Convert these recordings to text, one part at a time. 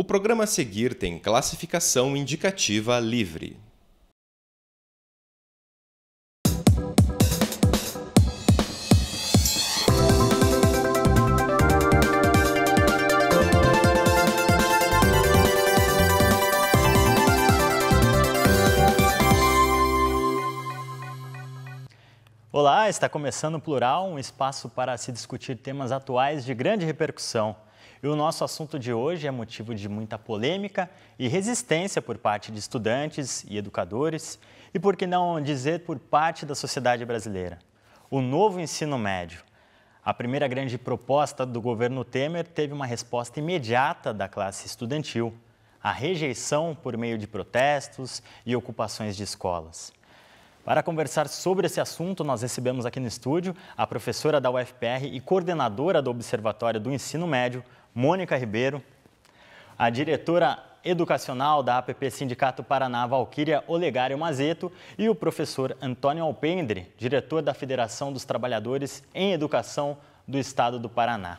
O programa a seguir tem classificação indicativa livre. Olá, está começando o Plural, um espaço para se discutir temas atuais de grande repercussão. E o nosso assunto de hoje é motivo de muita polêmica e resistência por parte de estudantes e educadores, e por que não dizer por parte da sociedade brasileira. O novo ensino médio. A primeira grande proposta do governo Temer teve uma resposta imediata da classe estudantil: a rejeição por meio de protestos e ocupações de escolas. Para conversar sobre esse assunto, nós recebemos aqui no estúdio a professora da UFPR e coordenadora do Observatório do Ensino Médio, Mônica Ribeiro, a diretora educacional da APP Sindicato Paraná, Valquíria Olegário Mazeto, e o professor Antônio Alpendre, diretor da Federação dos Trabalhadores em Educação do Estado do Paraná.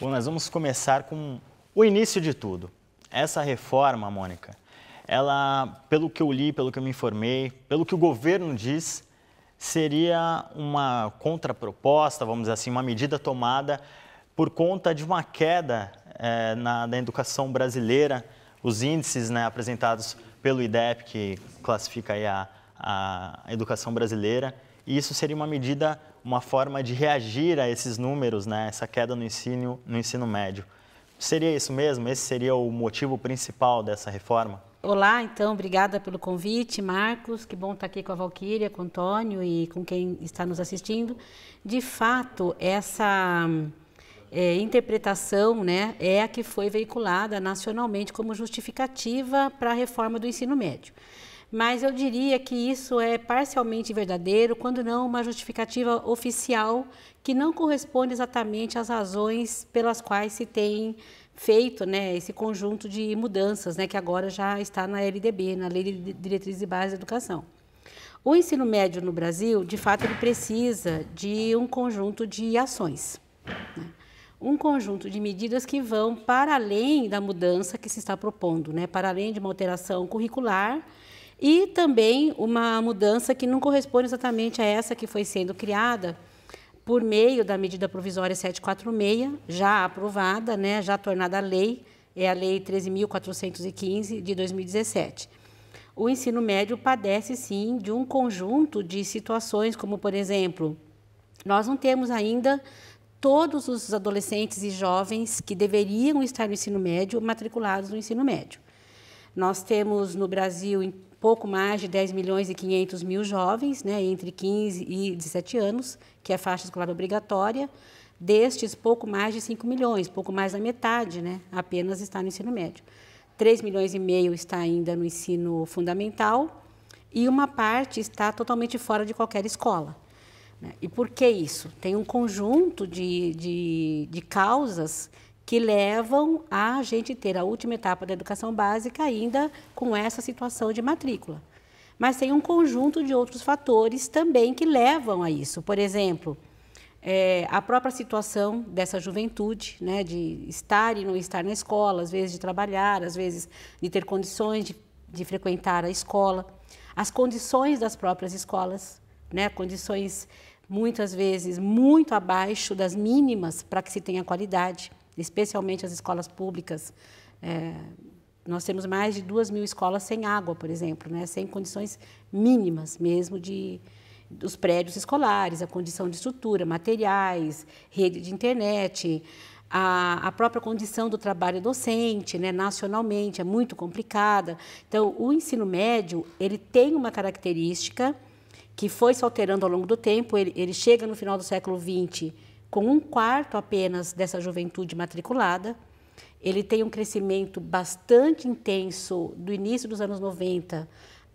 Bom, nós vamos começar com o início de tudo. Essa reforma, Mônica, ela, pelo que eu li, pelo que eu me informei, pelo que o governo diz, seria uma contraproposta, vamos dizer assim, uma medida tomada por conta de uma queda é, na, na, educação brasileira, os índices né, apresentados pelo IDEP, que classifica a, a educação brasileira, e isso seria uma medida, uma forma de reagir a esses números, né, essa queda no ensino, no ensino médio. Seria isso mesmo? Esse seria o motivo principal dessa reforma? Olá, então, obrigada pelo convite, Marcos. Que bom estar aqui com a Valquíria, com o Antônio e com quem está nos assistindo. De fato, essa é, interpretação né, é a que foi veiculada nacionalmente como justificativa para a reforma do ensino médio. Mas eu diria que isso é parcialmente verdadeiro, quando não uma justificativa oficial que não corresponde exatamente às razões pelas quais se tem feito né, esse conjunto de mudanças né, que agora já está na LDB, na Lei de Diretrizes e Bases da Educação. O ensino médio no Brasil, de fato, ele precisa de um conjunto de ações. Né? um conjunto de medidas que vão para além da mudança que se está propondo, né? para além de uma alteração curricular e também uma mudança que não corresponde exatamente a essa que foi sendo criada por meio da medida provisória 746, já aprovada, né? já tornada lei, é a Lei 13.415 de 2017. O ensino médio padece, sim, de um conjunto de situações, como, por exemplo, nós não temos ainda todos os adolescentes e jovens que deveriam estar no ensino médio matriculados no ensino médio. Nós temos no Brasil pouco mais de 10 milhões e 500 mil jovens, né, entre 15 e 17 anos, que é faixa escolar obrigatória. Destes, pouco mais de 5 milhões, pouco mais da metade, né, apenas está no ensino médio. 3 milhões e meio está ainda no ensino fundamental e uma parte está totalmente fora de qualquer escola. Né? E por que isso? Tem um conjunto de, de, de causas que levam a gente ter a última etapa da educação básica ainda com essa situação de matrícula. Mas tem um conjunto de outros fatores também que levam a isso. Por exemplo, é, a própria situação dessa juventude, né, de estar e não estar na escola, às vezes de trabalhar, às vezes de ter condições de, de frequentar a escola, as condições das próprias escolas, né? Condições muitas vezes muito abaixo das mínimas para que se tenha qualidade, especialmente as escolas públicas. É, nós temos mais de duas mil escolas sem água, por exemplo, né? sem condições mínimas mesmo de dos prédios escolares, a condição de estrutura, materiais, rede de internet, a, a própria condição do trabalho docente, né? nacionalmente, é muito complicada. Então, o ensino médio ele tem uma característica que foi se alterando ao longo do tempo. Ele, ele chega no final do século XX com um quarto apenas dessa juventude matriculada. Ele tem um crescimento bastante intenso do início dos anos 90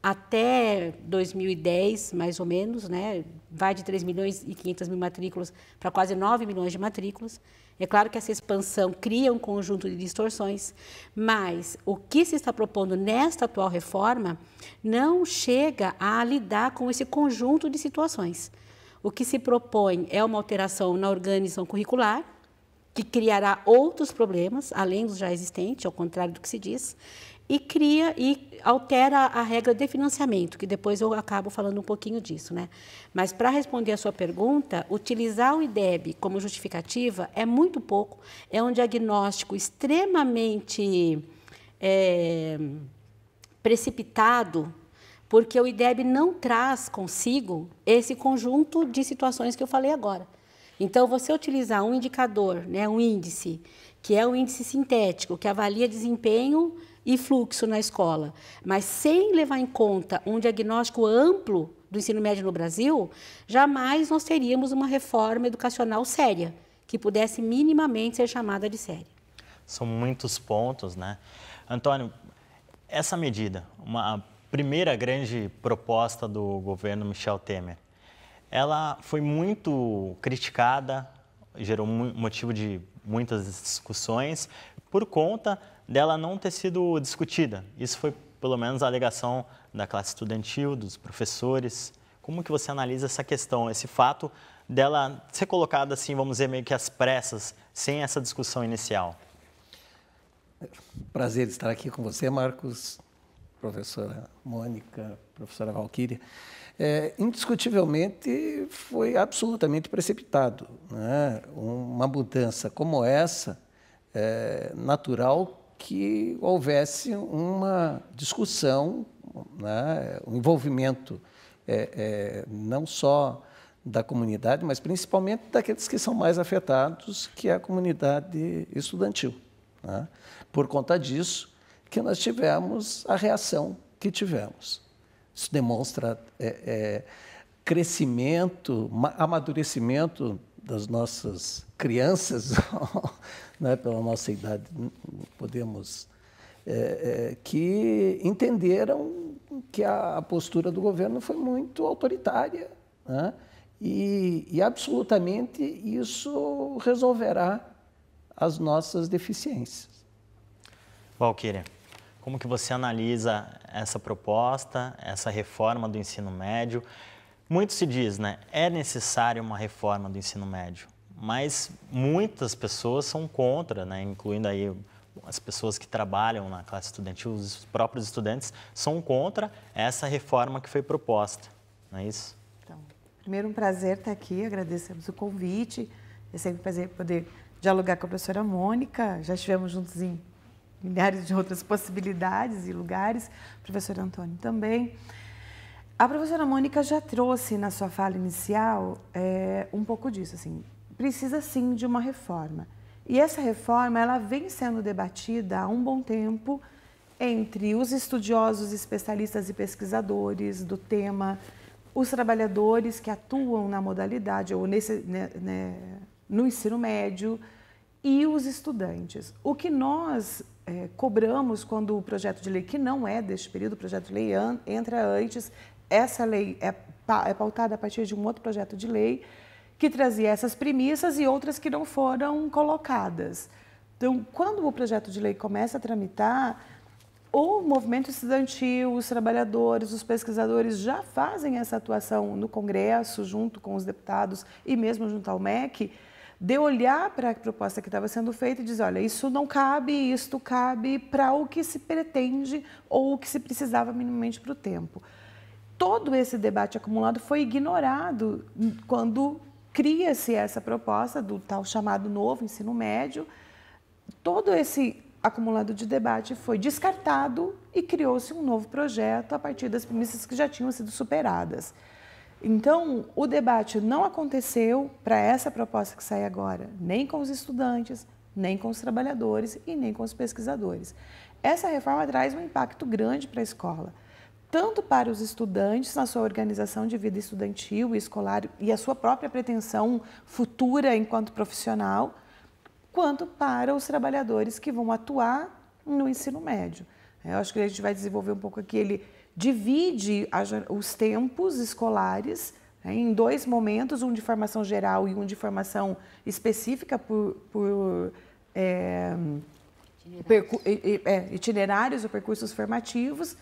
até 2010, mais ou menos, né, vai de 3 milhões e 500 mil matrículas para quase 9 milhões de matrículas. É claro que essa expansão cria um conjunto de distorções, mas o que se está propondo nesta atual reforma não chega a lidar com esse conjunto de situações. O que se propõe é uma alteração na organização curricular, que criará outros problemas, além dos já existentes, ao contrário do que se diz, e cria e altera a regra de financiamento, que depois eu acabo falando um pouquinho disso, né? Mas para responder a sua pergunta, utilizar o IDEB como justificativa é muito pouco, é um diagnóstico extremamente é, precipitado, porque o IDEB não traz consigo esse conjunto de situações que eu falei agora. Então, você utilizar um indicador, né, um índice, que é o um índice sintético, que avalia desempenho e fluxo na escola, mas sem levar em conta um diagnóstico amplo do ensino médio no Brasil, jamais nós teríamos uma reforma educacional séria, que pudesse minimamente ser chamada de séria. São muitos pontos, né? Antônio, essa medida, uma primeira grande proposta do governo Michel Temer, ela foi muito criticada, gerou motivo de muitas discussões por conta dela não ter sido discutida. Isso foi, pelo menos, a alegação da classe estudantil, dos professores. Como que você analisa essa questão, esse fato dela ser colocada assim, vamos dizer, meio que às pressas, sem essa discussão inicial? Prazer estar aqui com você, Marcos, professora Mônica, professora Valquíria. É, indiscutivelmente foi absolutamente precipitado. Né? Uma mudança como essa, é, natural, que houvesse uma discussão, né, um envolvimento é, é, não só da comunidade, mas principalmente daqueles que são mais afetados, que é a comunidade estudantil. Né? Por conta disso, que nós tivemos a reação que tivemos. Isso demonstra é, é crescimento, amadurecimento das nossas crianças, né, pela nossa idade, podemos, é, é, que entenderam que a, postura do governo foi muito autoritária. Né, e, e absolutamente isso resolverá as nossas deficiências. Valquíria, como que você analisa essa proposta, essa reforma do ensino médio? Muito se diz, né? É necessária uma reforma do ensino médio, mas muitas pessoas são contra, né? Incluindo aí as pessoas que trabalham na classe estudantil, os próprios estudantes são contra essa reforma que foi proposta, não é isso? Então, primeiro um prazer estar aqui, agradecemos o convite, é sempre um prazer poder dialogar com a professora Mônica, já estivemos juntos em milhares de outras possibilidades e lugares, o professor Antônio também. A professora Mônica já trouxe na sua fala inicial é, um pouco disso, assim, precisa sim de uma reforma. E essa reforma ela vem sendo debatida há um bom tempo entre os estudiosos, especialistas e pesquisadores do tema, os trabalhadores que atuam na modalidade ou nesse, né, né, no ensino médio e os estudantes. O que nós é, cobramos quando o projeto de lei, que não é deste período, o projeto de lei an, entra antes, essa lei é, é pautada a partir de um outro projeto de lei que trazia essas premissas e outras que não foram colocadas. Então, quando o projeto de lei começa a tramitar, o movimento estudantil, os trabalhadores, os pesquisadores já fazem essa atuação no Congresso, junto com os deputados e mesmo junto ao MEC, de olhar para a proposta que estava sendo feita e dizer: olha, isso não cabe, isto cabe para o que se pretende ou o que se precisava minimamente para o tempo todo esse debate acumulado foi ignorado quando cria-se essa proposta do tal chamado novo ensino médio. Todo esse acumulado de debate foi descartado e criou-se um novo projeto a partir das premissas que já tinham sido superadas. Então, o debate não aconteceu para essa proposta que sai agora, nem com os estudantes, nem com os trabalhadores e nem com os pesquisadores. Essa reforma traz um impacto grande para a escola tanto para os estudantes na sua organização de vida estudantil e escolar e a sua própria pretensão futura enquanto profissional, quanto para os trabalhadores que vão atuar no ensino médio. É, eu acho que a gente vai desenvolver um pouco aqui. Ele divide os tempos escolares né, em dois momentos, um de formação geral e um de formação específica por, por é, itinerários. É, itinerários ou percursos formativos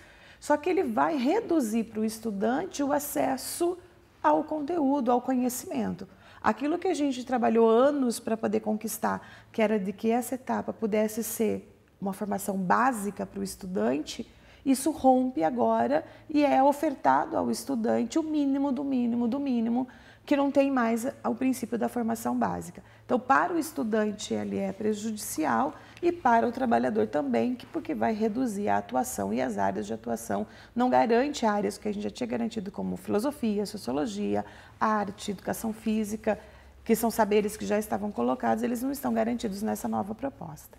só que ele vai reduzir para o estudante o acesso ao conteúdo, ao conhecimento. Aquilo que a gente trabalhou anos para poder conquistar, que era de que essa etapa pudesse ser uma formação básica para o estudante, isso rompe agora e é ofertado ao estudante o mínimo do mínimo do mínimo que não tem mais o princípio da formação básica. Então, para o estudante, ele é prejudicial e para o trabalhador também, porque vai reduzir a atuação e as áreas de atuação, não garante áreas que a gente já tinha garantido, como filosofia, sociologia, arte, educação física, que são saberes que já estavam colocados, eles não estão garantidos nessa nova proposta.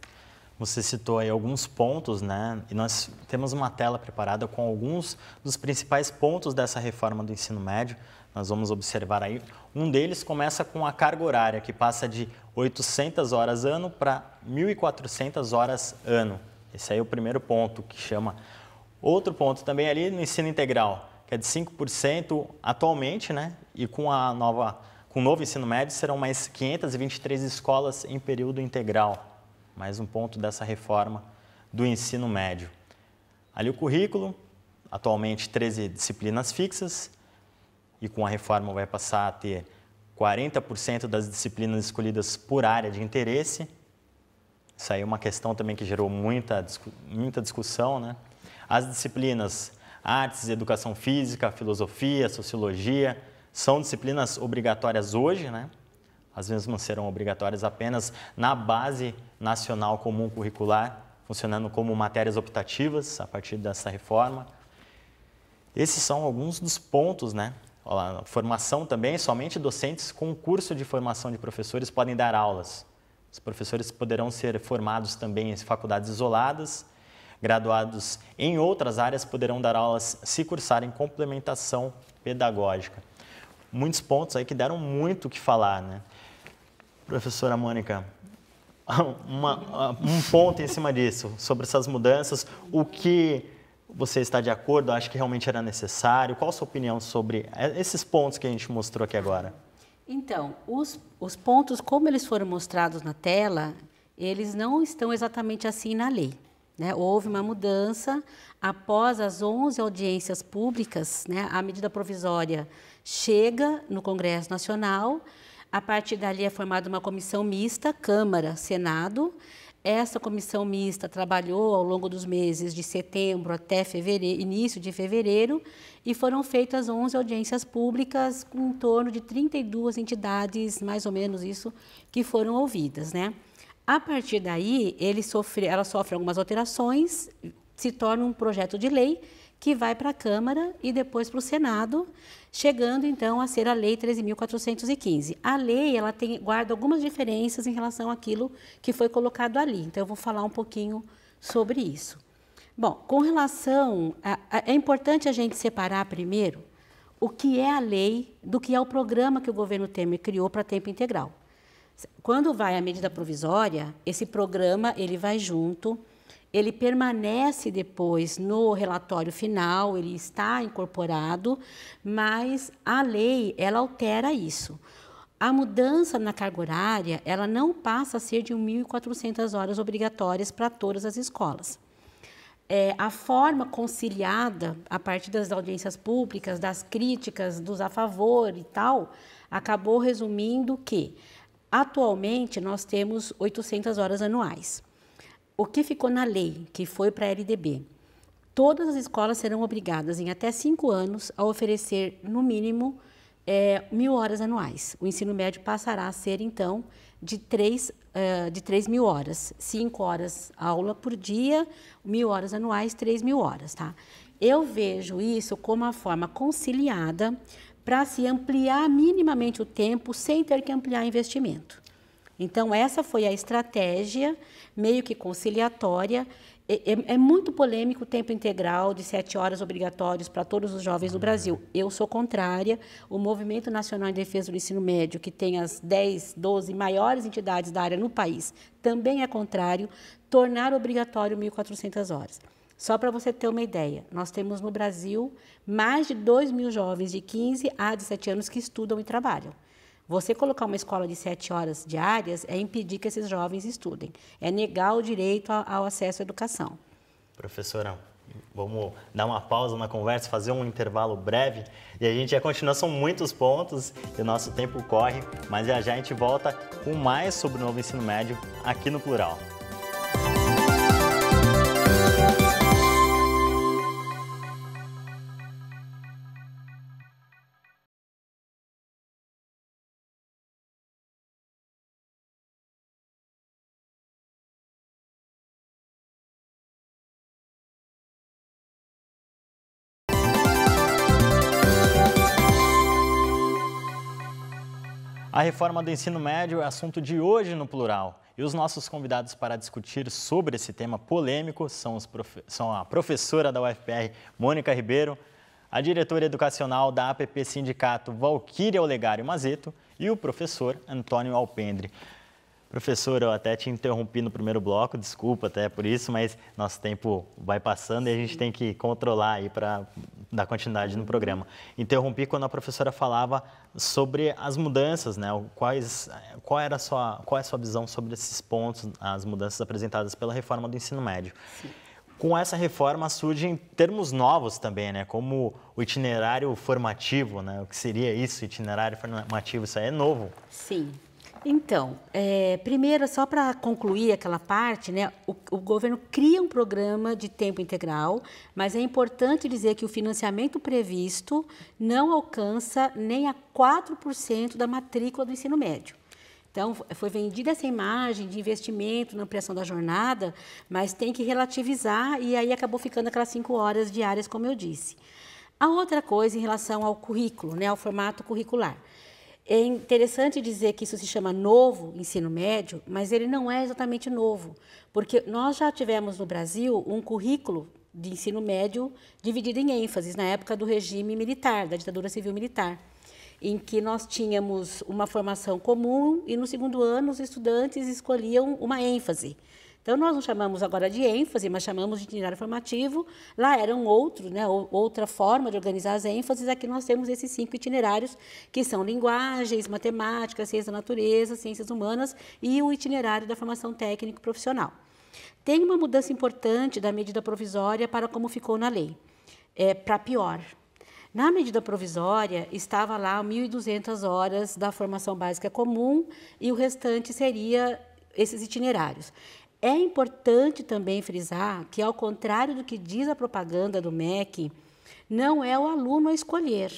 Você citou aí alguns pontos, né? E nós temos uma tela preparada com alguns dos principais pontos dessa reforma do ensino médio. Nós vamos observar aí. Um deles começa com a carga horária, que passa de 800 horas ano para 1.400 horas ano. Esse aí é o primeiro ponto que chama. Outro ponto também ali no ensino integral, que é de 5% atualmente, né? E com a nova com o novo ensino médio serão mais 523 escolas em período integral. Mais um ponto dessa reforma do ensino médio. Ali o currículo, atualmente 13 disciplinas fixas, e com a reforma vai passar a ter 40% das disciplinas escolhidas por área de interesse. Isso aí é uma questão também que gerou muita, muita discussão. Né? As disciplinas artes, educação física, filosofia, sociologia, são disciplinas obrigatórias hoje, né? As mesmas serão obrigatórias apenas na base nacional comum curricular, funcionando como matérias optativas a partir dessa reforma. Esses são alguns dos pontos, né, formação também, somente docentes com curso de formação de professores podem dar aulas. Os professores poderão ser formados também em faculdades isoladas, graduados em outras áreas poderão dar aulas se cursarem complementação pedagógica. Muitos pontos aí que deram muito o que falar, né? Professora Mônica, uma, um ponto em cima disso, sobre essas mudanças, o que você está de acordo? Acha que realmente era necessário? Qual a sua opinião sobre é, esses pontos que a gente mostrou aqui agora? Então, os, os pontos, como eles foram mostrados na tela, eles não estão exatamente assim na lei. Né, houve uma mudança após as 11 audiências públicas, né, a medida provisória chega no Congresso Nacional, a partir dali é formada uma comissão mista, Câmara, Senado, essa comissão mista trabalhou ao longo dos meses de setembro até fevereiro, início de fevereiro e foram feitas 11 audiências públicas com em torno de 32 entidades, mais ou menos isso, que foram ouvidas. Né? A partir daí, ele sofre, ela sofre algumas alterações, se torna um projeto de lei que vai para a Câmara e depois para o Senado, chegando então a ser a Lei 13.415. A lei ela tem, guarda algumas diferenças em relação àquilo que foi colocado ali, então eu vou falar um pouquinho sobre isso. Bom, com relação. A, a, é importante a gente separar primeiro o que é a lei do que é o programa que o governo Temer criou para tempo integral. Quando vai a medida provisória, esse programa ele vai junto ele permanece depois no relatório final, ele está incorporado, mas a lei ela altera isso. A mudança na carga horária, ela não passa a ser de 1.400 horas obrigatórias para todas as escolas. É, a forma conciliada, a partir das audiências públicas, das críticas, dos a favor e tal, acabou resumindo que, atualmente, nós temos 800 horas anuais. O que ficou na lei, que foi para a LDB? Todas as escolas serão obrigadas, em até cinco anos, a oferecer, no mínimo, é, mil horas anuais. O ensino médio passará a ser, então, de três uh, de três mil horas. cinco horas aula por dia, mil horas anuais, três mil horas. Tá? Eu vejo isso como a forma conciliada para se ampliar minimamente o tempo sem ter que ampliar investimento. Então, essa foi a estratégia, meio que conciliatória. É, é muito polêmico o tempo integral de sete horas obrigatórios para todos os jovens do Brasil. Uhum. Eu sou contrária. O Movimento Nacional em Defesa do Ensino Médio, que tem as 10, 12 maiores entidades da área no país, também é contrário tornar obrigatório 1.400 horas. Só para você ter uma ideia, nós temos no Brasil mais de 2 mil jovens de 15 a 17 anos que estudam e trabalham. Você colocar uma escola de sete horas diárias é impedir que esses jovens estudem, é negar o direito ao acesso à educação. Professora, vamos dar uma pausa na conversa, fazer um intervalo breve e a gente já continua. São muitos pontos e o nosso tempo corre, mas já já a gente volta com mais sobre o novo ensino médio aqui no Plural. reforma do ensino médio é assunto de hoje no plural. E os nossos convidados para discutir sobre esse tema polêmico são, profe... são a professora da UFR, Mônica Ribeiro, a diretora educacional da APP Sindicato, Valquíria Olegário Mazeto, e o professor Antônio Alpendre. Professor, eu até te interrompi no primeiro bloco, desculpa até por isso, mas nosso tempo vai passando e a gente tem que controlar aí para dar continuidade no programa. Interrompi quando a professora falava sobre as mudanças, né? Quais, qual, era sua, qual é a sua visão sobre esses pontos, as mudanças apresentadas pela reforma do ensino médio? Sim. Com essa reforma surgem termos novos também, né? Como o itinerário formativo, né? O que seria isso, itinerário formativo? Isso aí é novo. Sim, então, é, primeiro, só para concluir aquela parte, né, o, o, governo cria um programa de tempo integral, mas é importante dizer que o financiamento previsto não alcança nem a 4% da matrícula do ensino médio. Então, foi vendida essa imagem de investimento na ampliação da jornada, mas tem que relativizar e aí acabou ficando aquelas cinco horas diárias, como eu disse. A outra coisa em relação ao currículo, né, ao formato curricular. É interessante dizer que isso se chama novo ensino médio, mas ele não é exatamente novo, porque nós já tivemos no Brasil um currículo de ensino médio dividido em ênfases na época do regime militar, da ditadura civil militar, em que nós tínhamos uma formação comum e no segundo ano os estudantes escolhiam uma ênfase. Então, nós não chamamos agora de ênfase, mas chamamos de itinerário formativo. Lá era um outro, né, outra forma de organizar as ênfases. Aqui nós temos esses cinco itinerários, que são linguagens, matemática, ciência da natureza, ciências humanas e o itinerário da formação técnico-profissional. Tem uma mudança importante da medida provisória para como ficou na lei, é, para pior. Na medida provisória, estava lá 1.200 horas da formação básica comum e o restante seria esses itinerários. É importante também frisar que, ao contrário do que diz a propaganda do MEC, não é o aluno a escolher.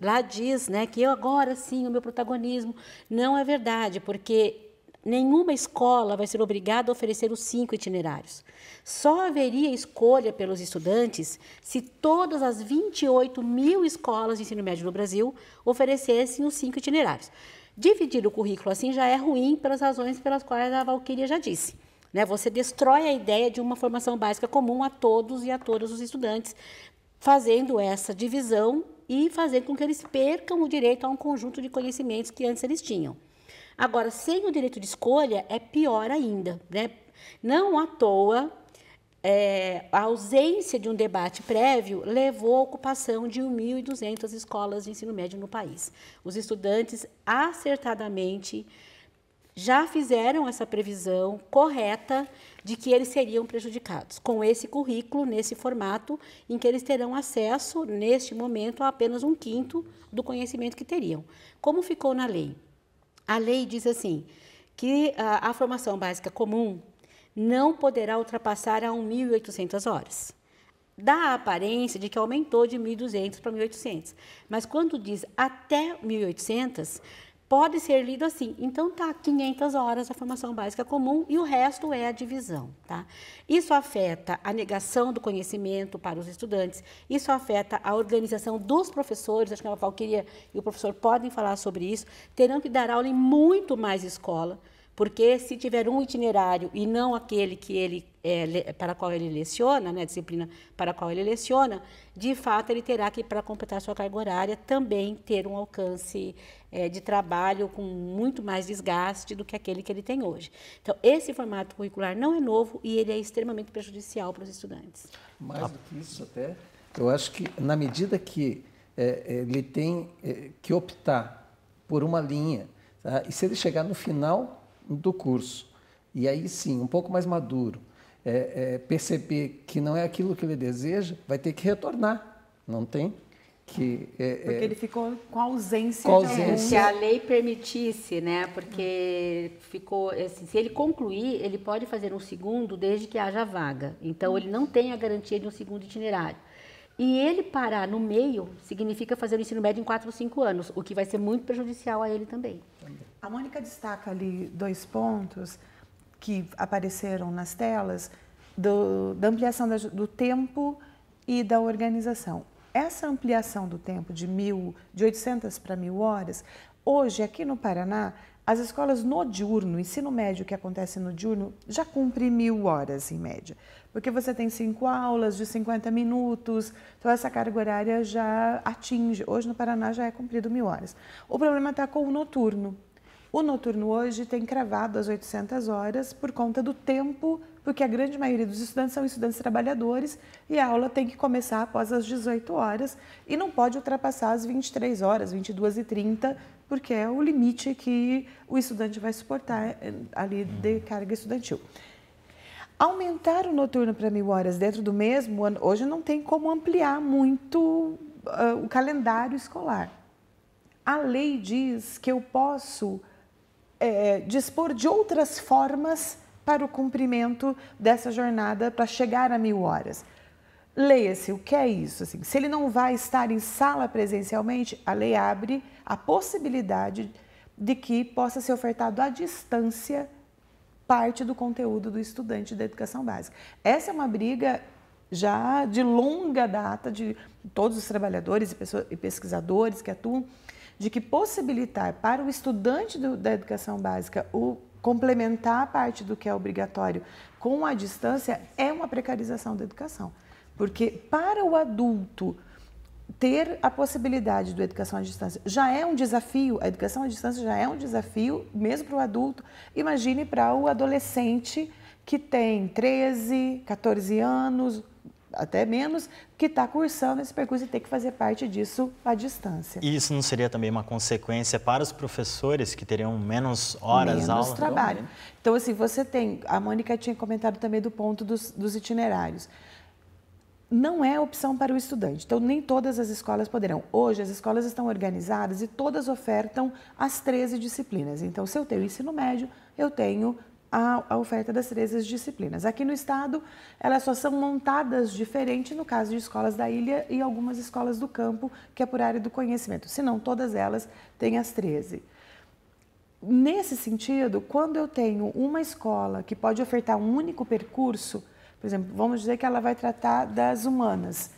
Lá diz né, que eu agora sim, o meu protagonismo. Não é verdade, porque Nenhuma escola vai ser obrigada a oferecer os cinco itinerários. Só haveria escolha pelos estudantes se todas as 28 mil escolas de ensino médio no Brasil oferecessem os cinco itinerários. Dividir o currículo assim já é ruim pelas razões pelas quais a Valquíria já disse. Né? Você destrói a ideia de uma formação básica comum a todos e a todas os estudantes, fazendo essa divisão e fazendo com que eles percam o direito a um conjunto de conhecimentos que antes eles tinham. Agora, sem o direito de escolha, é pior ainda. Né? Não à toa, é, a ausência de um debate prévio levou à ocupação de 1.200 escolas de ensino médio no país. Os estudantes acertadamente já fizeram essa previsão correta de que eles seriam prejudicados com esse currículo, nesse formato, em que eles terão acesso, neste momento, a apenas um quinto do conhecimento que teriam. Como ficou na lei? A lei diz assim que a, a formação básica comum não poderá ultrapassar a 1.800 horas dá a aparência de que aumentou de 1.200 para 1.800. Mas quando diz até 1.800, pode ser lido assim. Então tá 500 horas a formação básica comum e o resto é a divisão, tá? Isso afeta a negação do conhecimento para os estudantes, isso afeta a organização dos professores, acho que a Valquíria e o professor podem falar sobre isso, terão que dar aula em muito mais escola porque se tiver um itinerário e não aquele que ele é, para qual ele leciona, né, disciplina para a qual ele leciona, de fato ele terá que para completar sua carga horária também ter um alcance é, de trabalho com muito mais desgaste do que aquele que ele tem hoje. Então esse formato curricular não é novo e ele é extremamente prejudicial para os estudantes. Mais do que isso até, eu acho que na medida que é, é ele tem é, que optar por uma linha tá? e se ele chegar no final do curso. E aí sim, um pouco mais maduro, é, é, perceber que não é aquilo que ele deseja, vai ter que retornar, não tem? Que, é, é porque ele ficou com ausência, com ausência. se a lei permitisse, né? Porque ficou, assim, se ele concluir, ele pode fazer um segundo desde que haja vaga. Então ele não tem a garantia de um segundo itinerário. E ele parar no meio significa fazer o ensino médio em quatro ou cinco anos, o que vai ser muito prejudicial a ele também. A Mônica destaca ali dois pontos que apareceram nas telas do, da ampliação da, do tempo e da organização. Essa ampliação do tempo de, mil, de 800 para 1.000 horas, hoje aqui no Paraná, as escolas no diurno, ensino médio que acontece no diurno, já cumpre 1.000 horas em média, porque você tem cinco aulas de 50 minutos, então essa carga horária já atinge, hoje no Paraná já é cumprido 1.000 horas. O problema está com o noturno, o noturno hoje tem cravado as 800 horas por conta do tempo, porque a grande maioria dos estudantes são estudantes trabalhadores e a aula tem que começar após as 18 horas e não pode ultrapassar as 23 horas, 22 e 30, porque é o limite que o estudante vai suportar eh, ali de carga estudantil. Aumentar o noturno para mil horas dentro do mesmo ano, hoje não tem como ampliar muito uh, o calendário escolar. A lei diz que eu posso é, dispor de outras formas para o cumprimento dessa jornada para chegar a mil horas. Leia-se o que é isso. Assim, se ele não vai estar em sala presencialmente, a lei abre a possibilidade de que possa ser ofertado à distância parte do conteúdo do estudante da educação básica. Essa é uma briga já de longa data de todos os trabalhadores e pesquisadores que atuam de que possibilitar para o estudante do, da educação básica o complementar a parte do que é obrigatório com a distância é uma precarização da educação. Porque para o adulto ter a possibilidade do educação à distância já é um desafio, a educação à distância já é um desafio mesmo para o adulto. Imagine para o adolescente que tem 13, 14 anos, até menos, que está cursando esse percurso e tem que fazer parte disso à distância. E isso não seria também uma consequência para os professores que teriam menos horas menos aula? Menos trabalho. Né? Então, assim, você tem... A Mônica tinha comentado também do ponto dos, dos itinerários não é opção para o estudante. Então, nem todas as escolas poderão. Hoje, as escolas estão organizadas e todas ofertam as 13 disciplinas. Então, se eu tenho ensino médio, eu tenho a, a oferta das 13 disciplinas. Aqui no estado, elas só são montadas diferente no caso de escolas da ilha e algumas escolas do campo, que é por área do conhecimento, se não todas elas têm as 13. Nesse sentido, quando eu tenho uma escola que pode ofertar um único percurso, por exemplo, vamos dizer que ela vai tratar das humanas,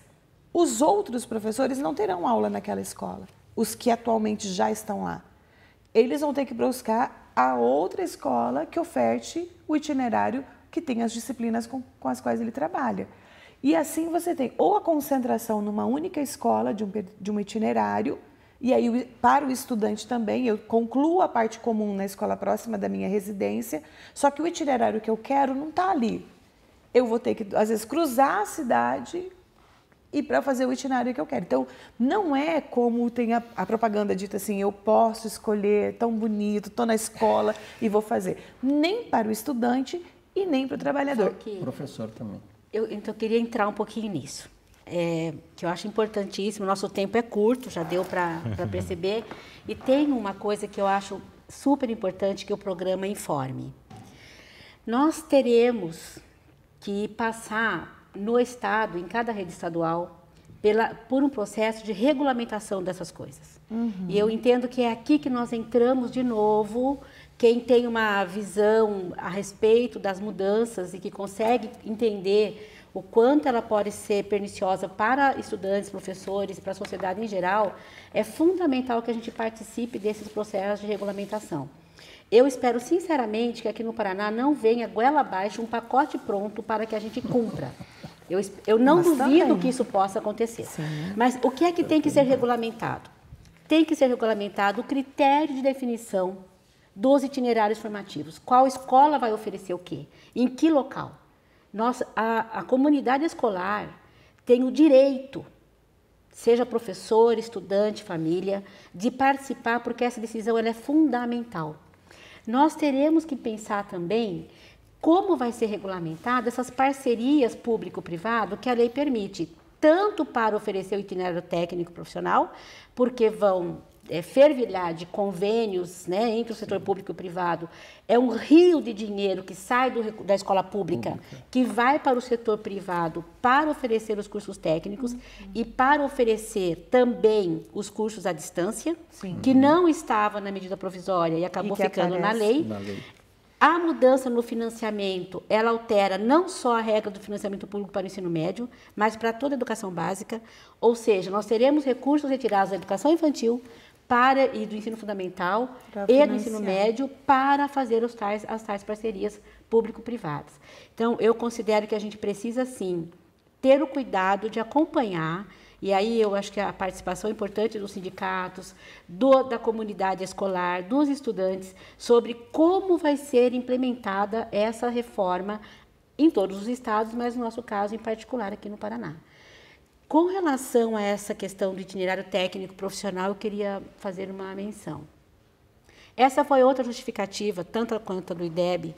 os outros professores não terão aula naquela escola, os que atualmente já estão lá. Eles vão ter que buscar a outra escola que oferte o itinerário que tem as disciplinas com, com as quais ele trabalha. E assim você tem ou a concentração numa única escola de um, de um itinerário, e aí para o estudante também, eu concluo a parte comum na escola próxima da minha residência, só que o itinerário que eu quero não está ali. Eu vou ter que, às vezes, cruzar a cidade e para fazer o itinerário que eu quero. Então, não é como tem a, a propaganda dita assim, eu posso escolher, tão bonito, estou na escola e vou fazer. Nem para o estudante e nem para o trabalhador. Que... Professor também. Eu, então, eu queria entrar um pouquinho nisso, é, que eu acho importantíssimo. Nosso tempo é curto, já deu para perceber. E tem uma coisa que eu acho super importante que o programa informe. Nós teremos que passar no Estado, em cada rede estadual, pela, por um processo de regulamentação dessas coisas. Uhum. E eu entendo que é aqui que nós entramos de novo. Quem tem uma visão a respeito das mudanças e que consegue entender o quanto ela pode ser perniciosa para estudantes, professores, para a sociedade em geral, é fundamental que a gente participe desses processos de regulamentação. Eu espero sinceramente que aqui no Paraná não venha goela abaixo um pacote pronto para que a gente cumpra. Eu, eu não Mas tá duvido também. que isso possa acontecer. Sim. Mas o que é que tem que ser regulamentado? Tem que ser regulamentado o critério de definição dos itinerários formativos. Qual escola vai oferecer o quê? Em que local? Nossa, a, a comunidade escolar tem o direito seja professor, estudante, família, de participar, porque essa decisão ela é fundamental. Nós teremos que pensar também como vai ser regulamentada essas parcerias público-privado que a lei permite, tanto para oferecer o itinerário técnico profissional, porque vão é, fervilhar de convênios né, entre o setor público e privado, é um rio de dinheiro que sai do, da escola pública, pública, que vai para o setor privado para oferecer os cursos técnicos uhum. e para oferecer também os cursos à distância, Sim. que não estava na medida provisória e acabou e ficando na lei. na lei. A mudança no financiamento, ela altera não só a regra do financiamento público para o ensino médio, mas para toda a educação básica, ou seja, nós teremos recursos retirados da educação infantil para e do ensino fundamental e do ensino médio para fazer os tais, as tais parcerias público-privadas. Então, eu considero que a gente precisa sim ter o cuidado de acompanhar e aí eu acho que a participação é importante dos sindicatos, do, da comunidade escolar, dos estudantes, sobre como vai ser implementada essa reforma em todos os estados, mas no nosso caso em particular aqui no Paraná. Com relação a essa questão do itinerário técnico profissional, eu queria fazer uma menção. Essa foi outra justificativa, tanto quanto a do IDEB,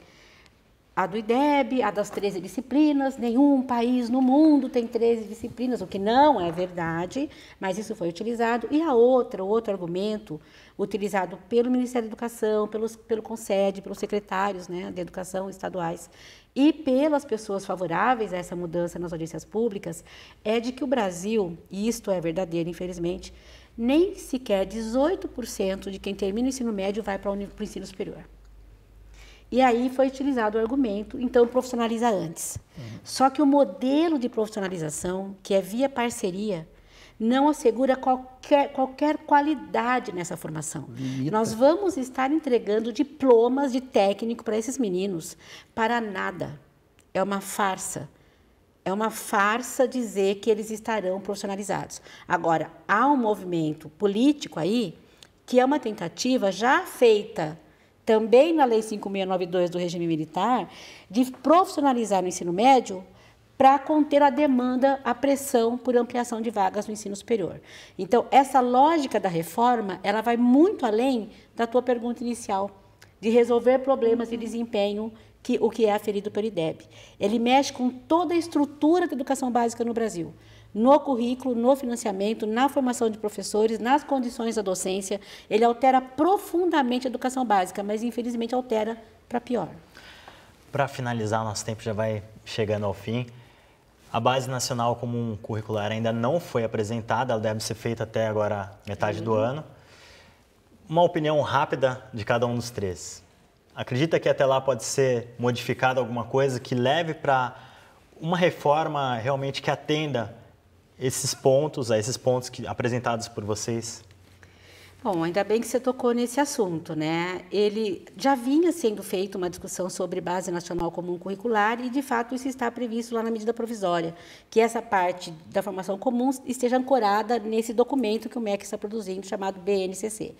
a do IDEB, a das 13 disciplinas, nenhum país no mundo tem 13 disciplinas, o que não é verdade, mas isso foi utilizado. E a outra, outro argumento utilizado pelo Ministério da Educação, pelos, pelo CONSED, pelos secretários né, de Educação estaduais e pelas pessoas favoráveis a essa mudança nas audiências públicas, é de que o Brasil, e isto é verdadeiro, infelizmente, nem sequer 18% de quem termina o ensino médio vai para o ensino superior. E aí foi utilizado o argumento, então profissionaliza antes. Uhum. Só que o modelo de profissionalização, que é via parceria, não assegura qualquer, qualquer qualidade nessa formação. Limita. Nós vamos estar entregando diplomas de técnico para esses meninos para nada. É uma farsa. É uma farsa dizer que eles estarão profissionalizados. Agora, há um movimento político aí que é uma tentativa já feita também na Lei 5692 do regime militar, de profissionalizar o ensino médio para conter a demanda, a pressão por ampliação de vagas no ensino superior. Então, essa lógica da reforma, ela vai muito além da tua pergunta inicial, de resolver problemas de uhum. desempenho, que o que é aferido pelo IDEB. Ele mexe com toda a estrutura da educação básica no Brasil no currículo, no financiamento, na formação de professores, nas condições da docência. Ele altera profundamente a educação básica, mas infelizmente altera para pior. Para finalizar, nosso tempo já vai chegando ao fim. A base nacional comum curricular ainda não foi apresentada, ela deve ser feita até agora metade uhum. do ano. Uma opinião rápida de cada um dos três. Acredita que até lá pode ser modificada alguma coisa que leve para uma reforma realmente que atenda esses pontos, a esses pontos que, apresentados por vocês? Bom, ainda bem que você tocou nesse assunto, né? Ele já vinha sendo feita uma discussão sobre base nacional comum curricular e, de fato, isso está previsto lá na medida provisória, que essa parte da formação comum esteja ancorada nesse documento que o MEC está produzindo, chamado BNCC.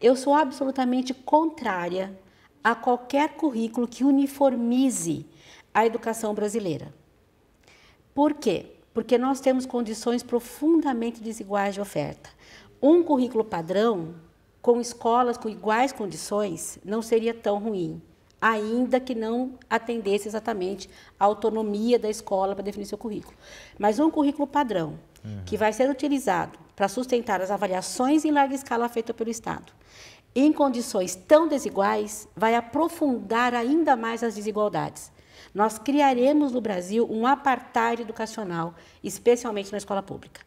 Eu sou absolutamente contrária a qualquer currículo que uniformize a educação brasileira. Por quê? porque nós temos condições profundamente desiguais de oferta. Um currículo padrão, com escolas com iguais condições, não seria tão ruim, ainda que não atendesse exatamente a autonomia da escola para definir seu currículo. Mas um currículo padrão, uhum. que vai ser utilizado para sustentar as avaliações em larga escala feitas pelo Estado, em condições tão desiguais, vai aprofundar ainda mais as desigualdades. Nós criaremos no Brasil um apartheid educacional, especialmente na escola pública.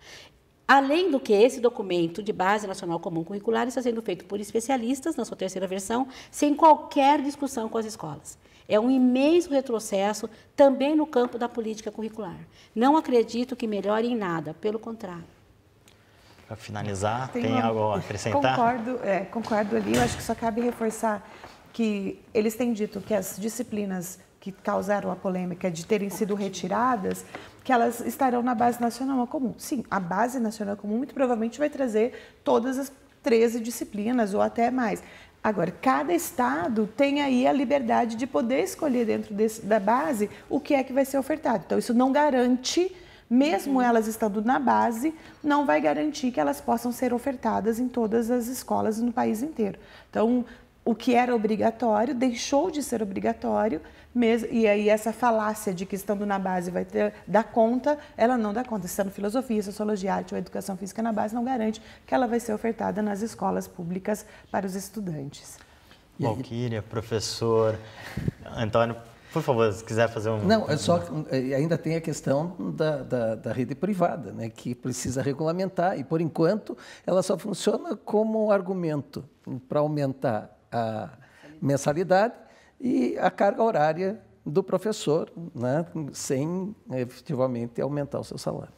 Além do que esse documento de base nacional comum curricular está sendo feito por especialistas, na sua terceira versão, sem qualquer discussão com as escolas. É um imenso retrocesso também no campo da política curricular. Não acredito que melhore em nada, pelo contrário. Para finalizar, tem, tem uma... algo a acrescentar? Concordo, é, concordo ali. Eu acho que só cabe reforçar que eles têm dito que as disciplinas que causaram a polêmica de terem sido retiradas, que elas estarão na base nacional comum. Sim, a base nacional comum muito provavelmente vai trazer todas as 13 disciplinas ou até mais. Agora, cada estado tem aí a liberdade de poder escolher dentro desse, da base o que é que vai ser ofertado. Então, isso não garante, mesmo uhum. elas estando na base, não vai garantir que elas possam ser ofertadas em todas as escolas no país inteiro. Então, o que era obrigatório deixou de ser obrigatório, mesmo, e aí essa falácia de que estando na base vai ter, dar conta, ela não dá conta. Estando filosofia, sociologia, arte ou educação física na base, não garante que ela vai ser ofertada nas escolas públicas para os estudantes. Valquíria, professor Antônio, por favor, se quiser fazer um. Não, é só é, ainda tem a questão da, da, da, rede privada, né, que precisa regulamentar, e por enquanto ela só funciona como argumento para aumentar a mensalidade e a carga horária do professor, né, sem efetivamente aumentar o seu salário.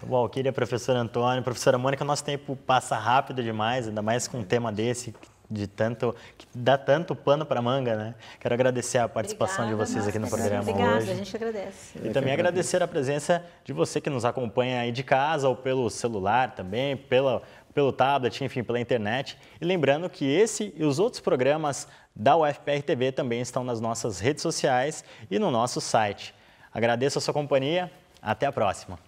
Tá bom, queria professor Antônio, professora Mônica, nosso tempo passa rápido demais, ainda mais com um tema desse de tanto que dá tanto pano para manga, né? Quero agradecer a participação Obrigada, de vocês aqui no programa Obrigada, hoje. Obrigada, a gente agradece. E também agradecer a presença de você que nos acompanha aí de casa ou pelo celular também, pela pelo tablet, enfim, pela internet. E lembrando que esse e os outros programas da UFPR TV também estão nas nossas redes sociais e no nosso site. Agradeço a sua companhia. Até a próxima.